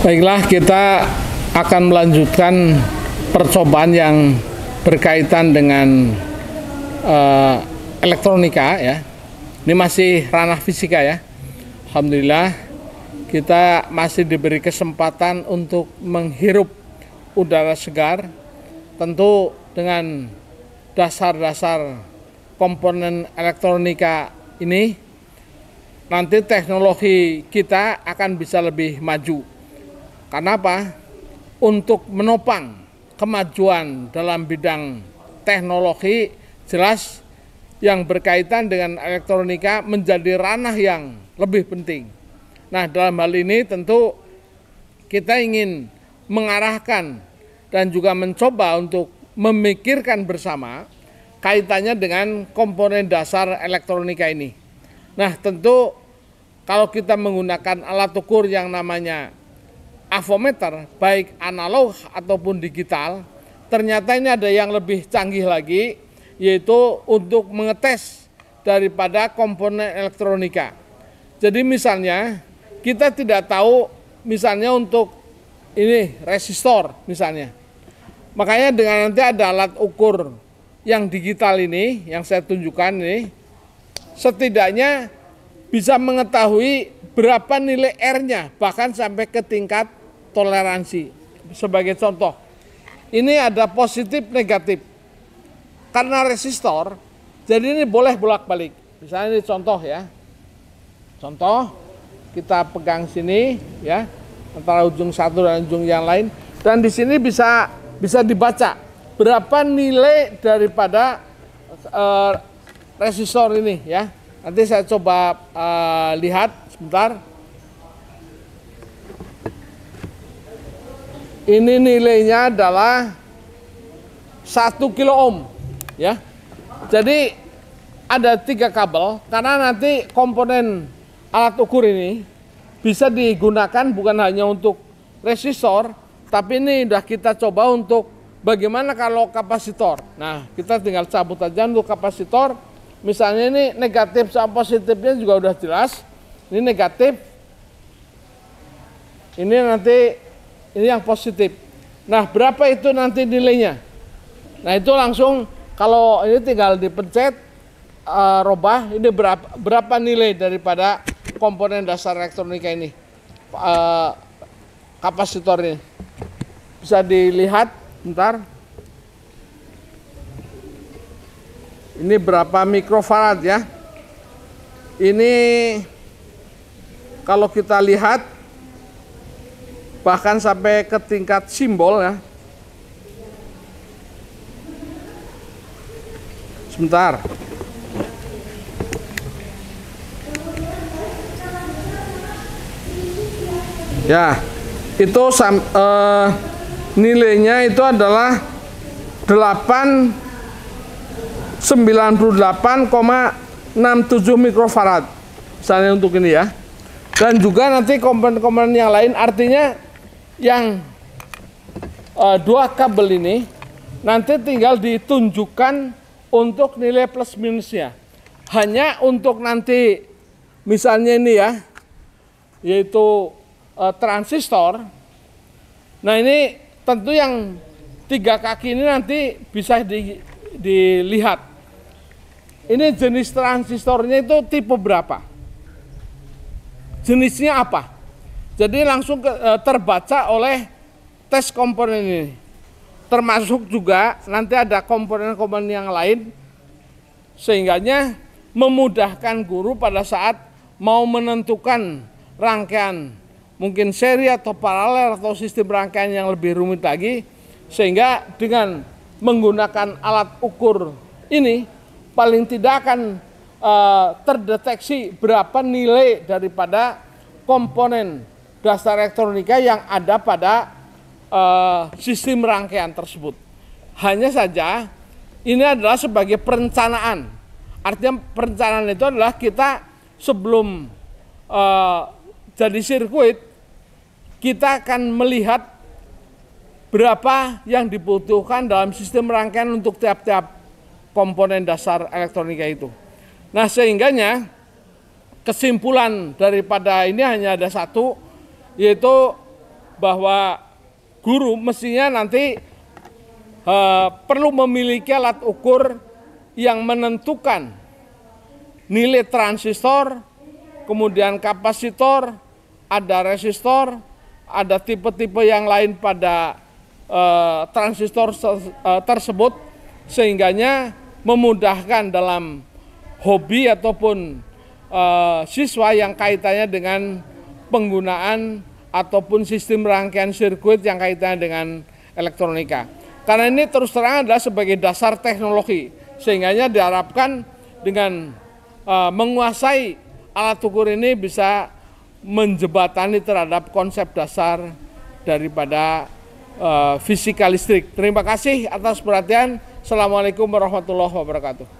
Baiklah, kita akan melanjutkan percobaan yang berkaitan dengan uh, elektronika ya. Ini masih ranah fisika ya. Alhamdulillah kita masih diberi kesempatan untuk menghirup udara segar. Tentu dengan dasar-dasar komponen elektronika ini nanti teknologi kita akan bisa lebih maju. Kenapa? Untuk menopang kemajuan dalam bidang teknologi jelas yang berkaitan dengan elektronika menjadi ranah yang lebih penting. Nah, dalam hal ini tentu kita ingin mengarahkan dan juga mencoba untuk memikirkan bersama kaitannya dengan komponen dasar elektronika ini. Nah, tentu kalau kita menggunakan alat ukur yang namanya avometer, baik analog ataupun digital, ternyata ini ada yang lebih canggih lagi, yaitu untuk mengetes daripada komponen elektronika. Jadi misalnya kita tidak tahu misalnya untuk ini resistor misalnya. Makanya dengan nanti ada alat ukur yang digital ini, yang saya tunjukkan ini, setidaknya bisa mengetahui berapa nilai R-nya, bahkan sampai ke tingkat toleransi. Sebagai contoh, ini ada positif negatif. Karena resistor, jadi ini boleh bolak-balik. Misalnya ini contoh ya. Contoh, kita pegang sini ya, antara ujung satu dan ujung yang lain. Dan di sini bisa bisa dibaca berapa nilai daripada uh, resistor ini ya. Nanti saya coba uh, lihat sebentar. Ini nilainya adalah 1 kilo ohm ya. Jadi ada tiga kabel karena nanti komponen alat ukur ini bisa digunakan bukan hanya untuk resistor tapi ini sudah kita coba untuk bagaimana kalau kapasitor. Nah, kita tinggal cabut aja untuk kapasitor. Misalnya ini negatif sama positifnya juga udah jelas. Ini negatif. Ini nanti ini yang positif. Nah, berapa itu nanti nilainya? Nah, itu langsung kalau ini tinggal dipencet uh, robah ini berapa berapa nilai daripada komponen dasar elektronika ini. Uh, eh, kapasitor ini bisa dilihat sebentar ini berapa mikrofarad ya ini kalau kita lihat bahkan sampai ke tingkat simbol ya sebentar ya itu sam, eh, nilainya itu adalah 898,67 98,67 mikrofarad misalnya untuk ini ya dan juga nanti komponen-komponen yang lain artinya yang e, dua kabel ini nanti tinggal ditunjukkan untuk nilai plus minusnya hanya untuk nanti misalnya ini ya yaitu e, transistor nah ini tentu yang tiga kaki ini nanti bisa di, dilihat. Ini jenis transistornya itu tipe berapa? Jenisnya apa? Jadi langsung ke, eh, terbaca oleh tes komponen ini. Termasuk juga nanti ada komponen-komponen yang lain sehingganya memudahkan guru pada saat mau menentukan rangkaian mungkin seri atau paralel atau sistem rangkaian yang lebih rumit lagi sehingga dengan menggunakan alat ukur ini paling tidak akan uh, terdeteksi berapa nilai daripada komponen dasar elektronika yang ada pada uh, sistem rangkaian tersebut. Hanya saja ini adalah sebagai perencanaan. Artinya perencanaan itu adalah kita sebelum uh, jadi sirkuit kita akan melihat berapa yang dibutuhkan dalam sistem rangkaian untuk tiap-tiap komponen dasar elektronika itu. Nah, sehingganya kesimpulan daripada ini hanya ada satu, yaitu bahwa guru mestinya nanti uh, perlu memiliki alat ukur yang menentukan nilai transistor, kemudian kapasitor, ada resistor, ada tipe-tipe yang lain pada uh, transistor eh, tersebut sehingganya memudahkan dalam hobi ataupun uh, siswa yang kaitannya dengan penggunaan ataupun sistem rangkaian sirkuit yang kaitannya dengan elektronika. Karena ini terus terang adalah sebagai dasar teknologi, sehingganya diharapkan dengan uh, menguasai alat ukur ini bisa menjebatani terhadap konsep dasar daripada uh, fisika listrik. Terima kasih atas perhatian. Assalamualaikum warahmatullahi wabarakatuh.